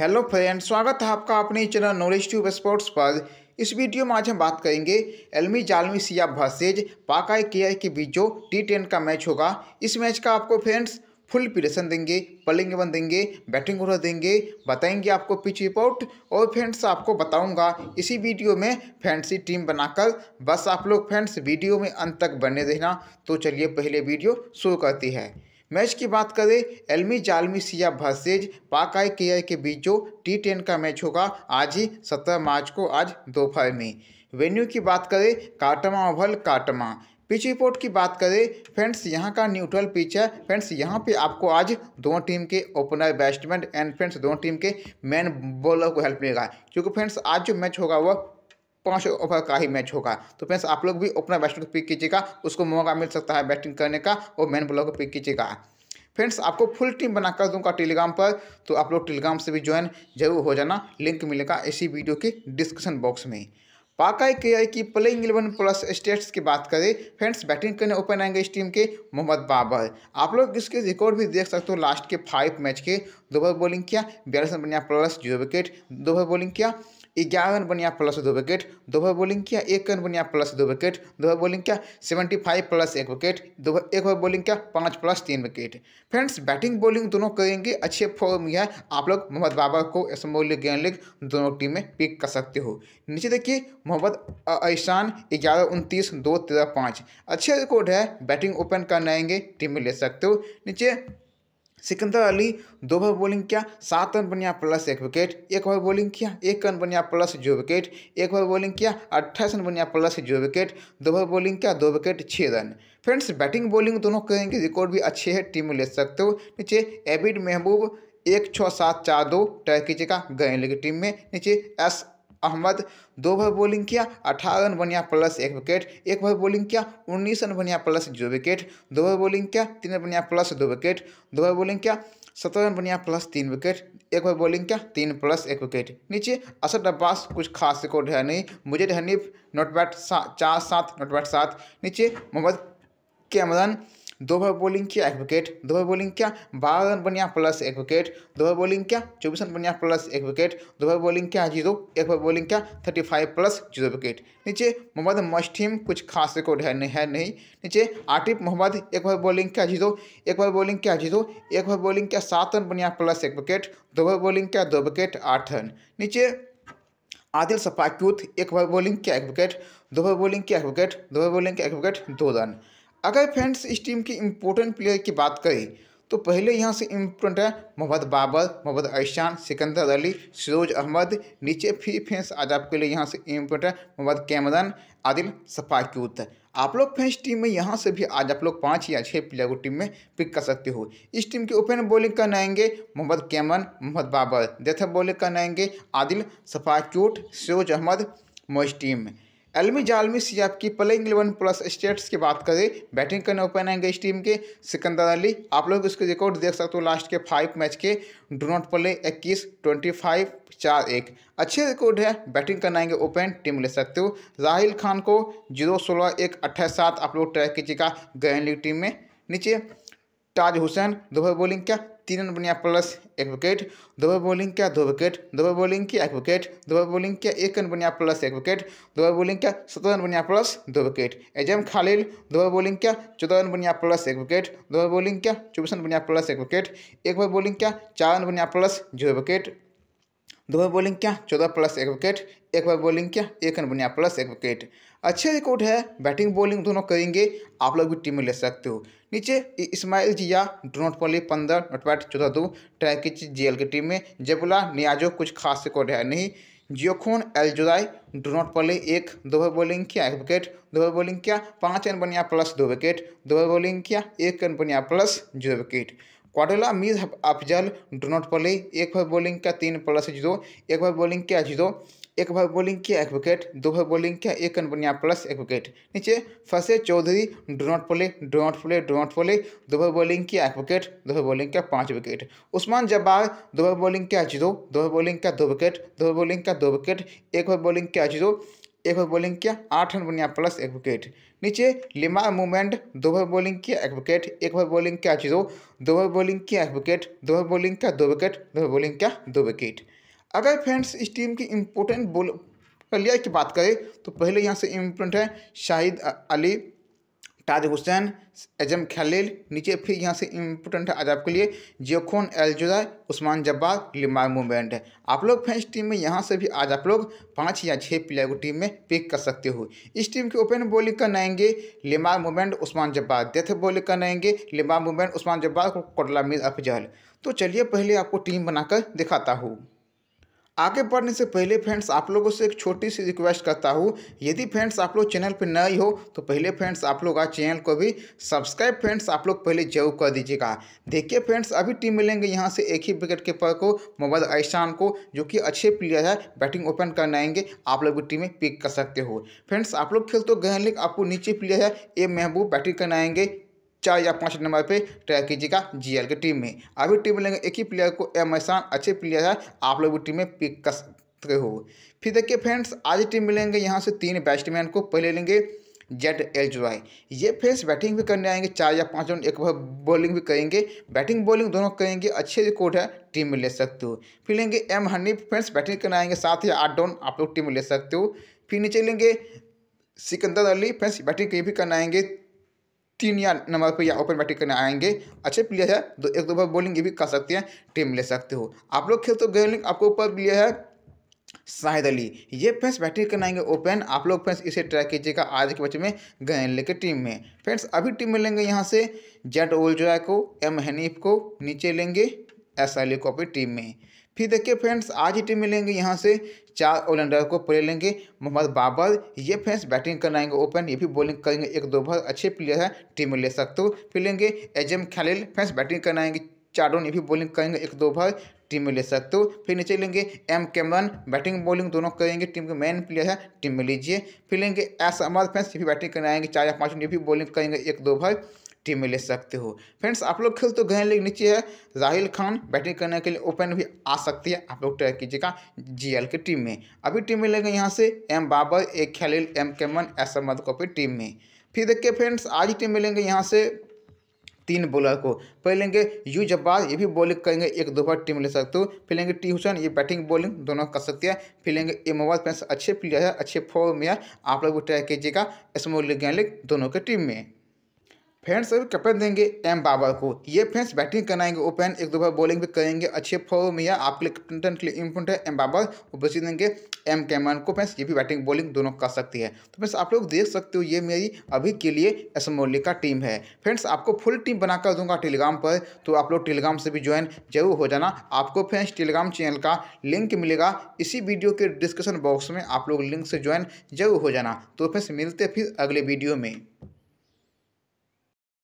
hello friend स्वागत है आपका अपने चैनल नॉलेज ट्यूब स्पोर्ट्स पर इस वीडियो में आज हम बात करेंगे एलमी जालमी सिया वर्सेज पाकाई के आई के बीच जो टी टेन का मैच होगा इस मैच का आपको फ्रेंड्स फुल प्रिपरेशन देंगे पलिंग वन देंगे बैटिंग ऑर्डर देंगे बताएंगे आपको पिच रिपोर्ट और फ्रेंड्स आपको बताऊंगा इसी वीडियो में फैंसी टीम बनाकर बस आप लोग फ्रेंड्स वीडियो में अंत तक बने रहना तो चलिए पहले वीडियो शुरू करती है मैच की बात करें एलमी जालमी सिया भर्सेज पाक आई के आई के बीच जो टी टेन का मैच होगा आज ही सत्रह मार्च को आज दोपहर में वेन्यू की बात करें काटमा ओवल काटमा पिच रिपोर्ट की बात करें फ्रेंड्स यहाँ का न्यूट्रल पिच है फ्रेंड्स यहाँ पे आपको आज दोनों टीम के ओपनर बैट्समैन एंड फ्रेंड्स दोनों टीम के मैन बॉलर को हेल्प मिलेगा क्योंकि फ्रेंड्स आज जो मैच होगा वह पाँच ओवर का ही मैच होगा तो फ्रेंड्स आप लोग भी अपना बैट्समैन पिक कीजिएगा उसको मौका मिल सकता है बैटिंग करने का और मैन बॉलर को पिक कीजिएगा फ्रेंड्स आपको फुल टीम बनाकर दूंगा टेलीग्राम पर तो आप लोग टेलीग्राम से भी ज्वाइन जरूर हो जाना लिंक मिलेगा इसी वीडियो के डिस्क्रिप्शन बॉक्स में पाकाई के आई की प्लेइंग इलेवन प्लस स्टेट्स की बात करें फ्रेंड्स बैटिंग करने ओपन आएंगे इस टीम के मोहम्मद बाबर आप लोग इसके रिकॉर्ड भी देख सकते हो लास्ट के फाइव मैच के दो बॉलिंग किया बयालीस रन बनिया प्लस जीरो विकेट दो बार बॉलिंग किया ग्यारह रन बनिया प्लस दो विकेट दोभर बॉलिंग किया एक रन बनिया प्लस दो विकेट दोभर बॉलिंग किया सेवेंटी फाइव प्लस एक विकेट दोभर एक ओवर बॉलिंग किया पाँच प्लस तीन विकेट फ्रेंड्स बैटिंग बॉलिंग दोनों करेंगे अच्छे फॉर्म यह है आप लोग मोहम्मद बाबर को एसमोल लीग लीग दोनों टीम में पिक कर सकते हो नीचे देखिए मोहम्मद ऐसान ग्यारह उनतीस दो तेरह पाँच अच्छे रिकॉर्ड है बैटिंग ओपन करना आएंगे टीम में ले सकते हो नीचे सिकंदर अली दो ओवर बॉलिंग किया सात रन बनिया प्लस एक विकेट एक ओवर बॉलिंग किया एक रन बनिया प्लस जो विकेट एक ओवर बॉलिंग किया अट्ठाईस रन बनिया प्लस जो विकेट दो ओवर बॉलिंग किया दो विकेट छः रन फ्रेंड्स बैटिंग बॉलिंग दोनों करेंगे रिकॉर्ड भी अच्छे है टीम ले सकते हो नीचे एबिड महबूब एक छः सात चार दो तय कीजिएगा गए लेकिन टीम में नीचे एस अहमद दो ओवर बॉलिंग किया अठारह रन बनिया प्लस एक विकेट एक ओवर बॉलिंग किया उन्नीस रन बनिया प्लस दो विकेट दो ओवर बॉलिंग किया तीन रन बनिया प्लस दो विकेट दो ओवर बॉलिंग किया सत्रह रन बनिया प्लस तीन विकेट एक ओवर बॉलिंग किया तीन प्लस एक विकेट नीचे असद अब्बास कुछ खास रिकॉर्ड है नहीं मुझे हनीफ बैट सा, चार सात नोट बैट सात नीचे मोहम्मद कैमरन दो ओवर बॉलिंग किया एक विकेट दो ओवर बॉलिंग क्या बारह रन बनिया प्लस एक विकेट दो ओवर बॉलिंग क्या चौबीस रन बनिया प्लस एक विकेट दो ओवर बॉलिंग क्या जीरो एक ओवर बॉलिंग क्या thirty five plus zero wicket नीचे मोहम्मद मस्टीम कुछ खास रिकॉर्ड है नहीं है नहीं नीचे आटिफ मोहम्मद एक ओवर बॉलिंग क्या जीरो एक ओवर बॉलिंग क्या जीरो एक ओवर बॉलिंग क्या सात रन बनिया प्लस एक विकेट दो ओवर बॉलिंग क्या दो विकेट आठ रन नीचे आदिल सफाक्यूत एक ओवर बॉलिंग क्या एक विकेट दो ओवर बॉलिंग क्या एक विकेट दो ओवर बॉलिंग क्या एक विकेट दो रन अगर फ्रेंड्स इस टीम के इम्पोर्टेंट प्लेयर की बात करें तो पहले यहाँ से इम्पोर्टेंट है मोहम्मद बाबर मोहम्मद ऐशान सिकंदर अली सरोज अहमद नीचे फिर फ्रेंड्स आज आपके लिए यहाँ से इम्पोर्टेंट है मोहम्मद कैमरन आदिल सफाक्यूत आप लोग फ्रेंड्स टीम में यहाँ से भी आज आप लोग पाँच या छः प्लेयर को टीम में पिक कर सकते हो इस टीम के ओपन बॉलिंग करने आएंगे मोहम्मद कैमन मोहम्मद बाबर डेथ बॉलिंग करने आएंगे आदिल सफाक्यूट फिरोज अहमद मोस्ट टीम में एलमी जालमी सियाब की प्लेइंग इलेवन प्लस स्टेट्स की बात करें बैटिंग करने ओपन आएंगे इस टीम के सिकंदर अली आप लोग इसके रिकॉर्ड देख सकते हो लास्ट के फाइव मैच के डो नॉट प्ले इक्कीस ट्वेंटी फाइव चार एक अच्छे रिकॉर्ड है बैटिंग करने आएंगे ओपन टीम ले सकते हो राहिल खान को जीरो सोलह एक अट्ठाईस सात आप लोग ट्रैक कीजिएगा ग्रैंड लीग टीम में नीचे ताज हुसैन दोबारा बॉलिंग क्या तीन रन बनिया प्लस एक विकेट दो बॉलिंग किया दो विकेट दो बॉलिंग किया एक विकेट दो बॉलिंग किया एक रन बनिया प्लस एक विकेट दो बॉलिंग किया सत्रह रन बनिया प्लस दो विकेट एजम खालिल दो बॉलिंग क्या चौदह रन बनिया प्लस एक विकेट दो बॉलिंग क्या चौबीस रन बनिया प्लस एक विकेट एक बार बॉलिंग क्या चार रन बनिया प्लस जीरो विकेट दो बार बॉलिंग क्या चौदह प्लस एक विकेट एक बार बॉलिंग क्या एक रन बनिया प्लस एक विकेट अच्छे रिकॉर्ड है बैटिंग बॉलिंग दोनों करेंगे आप लोग भी टीम में ले सकते हो नीचे इस्माइल जिया डोनोट पॉली पंद्रह नोटपैट चौदह दो ट्रैकिच जी की टीम में जबला नियाजो कुछ खास रिकॉर्ड है नहीं जियोखोन एल जुदाई डोनोट पॉली एक दो बार बॉलिंग किया एक विकेट दो बार बॉलिंग किया पाँच रन बनिया प्लस दो विकेट दो बार बॉलिंग किया एक रन बनिया प्लस जीरो विकेट क्वाडोला अमीज अफजल डोनोट प्ले एक भाई बॉलिंग का तीन प्लस जीरो एक भाई बॉलिंग किया जीरो एक भाई बॉलिंग किया एक विकेट दो भाई बॉलिंग किया एक रन बनिया प्लस एक विकेट नीचे फसे Chaudhary do not play do not play do not play दो भाई बॉलिंग किया एक विकेट दो भाई बॉलिंग किया पाँच विकेट उस्मान जब्बार दो भाई बॉलिंग किया जीरो दो भाई बॉलिंग किया दो विकेट दो भाई बॉलिंग किया दो विकेट एक भाई बॉलिंग किया जीरो एक ओवर बॉलिंग किया आठ रन बनिया प्लस एक विकेट नीचे लिमा मूवमेंट दो ओवर बॉलिंग किया एक विकेट एक ओवर बॉलिंग किया जीरो दो ओवर बॉलिंग किया एक विकेट दो ओवर बॉलिंग किया दो विकेट दो ओवर बॉलिंग किया दो विकेट अगर फ्रेंड्स इस टीम की इम्पोर्टेंट बोल प्लेयर की बात करें तो पहले यहाँ से इम्पोर्टेंट है शाहिद अली ताज हुसैन एजम खलील नीचे फिर यहाँ से इम्पोर्टेंट है आज आपके लिए जोखोन एलजुदा उस्मान जब्बार लिमार मूवमेंट है आप लोग फ्रेंच टीम में यहाँ से भी आज आप लोग पाँच या छः प्लेयर को टीम में पिक कर सकते हो इस टीम की ओपन बॉलिंग करनाएंगे लिमार मूवमेंट उस्मान जब्बार डेथ बॉलिंग करनाएंगे लिमार मूवमेंट उस्मान जब्बार कोटला मीर अफजल तो चलिए पहले आपको टीम बनाकर दिखाता हूँ आगे बढ़ने से पहले फ्रेंड्स आप लोगों से एक छोटी सी रिक्वेस्ट करता हूँ यदि फ्रेंड्स आप लोग चैनल पर नए हो तो पहले फ्रेंड्स आप लोग आज चैनल को भी सब्सक्राइब फ्रेंड्स आप लोग पहले जरूर कर दीजिएगा देखिए फ्रेंड्स अभी टीम मिलेंगे यहाँ से एक ही विकेट के पर को मोहम्मद ऐशान को जो कि अच्छे प्लेयर है बैटिंग ओपन करने आएंगे आप लोग भी टीमें पिक कर सकते हो फ्रेंड्स आप लोग खेल तो गए लेकिन आपको नीचे प्लेयर है ए महबूब बैटिंग करने आएंगे चार या पाँच नंबर पे ट्राई कीजिएगा जीएल की टीम में अभी टीम लेंगे एक ही प्लेयर को एम एहसान अच्छे प्लेयर है आप लोग भी टीम में पिक कर सकते हो फिर देखिए फ्रेंड्स आज टीम मिलेंगे यहाँ से तीन बैट्समैन को पहले लेंगे जेड एल जुआई ये फ्रेंड्स बैटिंग भी करने आएंगे चार या पाँच रन एक बार बॉलिंग भी करेंगे बैटिंग बॉलिंग दोनों करेंगे अच्छे रिकॉर्ड है टीम में ले सकते हो फिर लेंगे एम हनी फ्रेंड्स बैटिंग करने आएंगे सात या आठ डाउन आप लोग टीम में ले सकते हो फिर नीचे लेंगे सिकंदर अली फ्रेंड्स बैटिंग भी करना आएंगे तीन या नंबर पर या ओपन बैटिंग करने आएंगे अच्छे प्लेयर है तो एक दो बार बॉलिंग ये भी कर सकते हैं टीम ले सकते हो आप लोग खेल तो गए आपको ऊपर प्लेयर है शाहिद अली ये फ्रेंड्स बैटिंग करने आएंगे ओपन आप लोग फ्रेंड्स इसे ट्राई कीजिएगा आज के बच्चे में गए लेके टीम में फ्रेंड्स अभी टीम में लेंगे यहाँ से जेट ओलजोया को एम हनीफ को नीचे लेंगे एस अली को अपनी टीम में फिर देखिए फ्रेंड्स आज ही टीम में लेंगे यहाँ से चार ऑलराउंडर को प्ले लेंगे मोहम्मद बाबर ये फैंस बैटिंग करना आएंगे ओपन ये भी बॉलिंग करेंगे एक दो बहुत अच्छे प्लेयर हैं टीम में ले सकते हो फिर लेंगे एजम खलील फैंस बैटिंग करना आएंगे चारों ने भी बॉलिंग करेंगे एक दो भर टीम में ले सकते हो फिर नीचे लेंगे एम कैमरन बैटिंग बॉलिंग दोनों करेंगे टीम के मेन प्लेयर है टीम में लीजिए फिर लेंगे एस अमर फैंस ये भी बैटिंग करने आएंगे चार या पाँच ये भी बॉलिंग करेंगे एक दो भर टीम में ले सकते हो फ्रेंड्स आप लोग खेल तो गए लेकिन नीचे है राहिल खान बैटिंग करने के लिए ओपन भी आ सकती है आप लोग ट्राई कीजिएगा जीएल की टीम में अभी टीम में लेंगे यहाँ से M Babar A Khalil M केमन एस अहमद को टीम में फिर देखिए फ्रेंड्स आज टीम मिलेंगे यहाँ से तीन बॉलर को फिर लेंगे यू जब्बाज ये भी बॉलिंग करेंगे एक दो बार टीम ले सकते हो फिर लेंगे टी हुसैन ये बैटिंग बॉलिंग दोनों कर सकते हैं फिर लेंगे ये मोबाइल फैंस अच्छे प्लेयर है अच्छे फॉर्म में है आप लोग भी ट्राई कीजिएगा स्मॉल लीग लीग दोनों के टीम में फैंस अभी कैप्टन देंगे एम बाबर को ये फैंस बैटिंग कराएंगे ओपन एक दो बार बॉलिंग भी करेंगे अच्छे फॉर्म में या आपके लिए कैप्टन के लिए इम्पोर्टेंट है एम बाबर वो बची देंगे एम कैमरन को फैंस ये भी बैटिंग बॉलिंग दोनों कर सकती है तो फैंस आप लोग देख सकते हो ये मेरी अभी के लिए एस का टीम है फ्रेंड्स आपको फुल टीम बनाकर दूंगा टेलीग्राम पर तो आप लोग टेलीग्राम से भी ज्वाइन जरूर हो जाना आपको फ्रेंड्स टेलीग्राम चैनल का लिंक मिलेगा इसी वीडियो के डिस्क्रिप्शन बॉक्स में आप लोग लिंक से ज्वाइन जरूर हो जाना तो फ्रेंड्स मिलते फिर अगले वीडियो में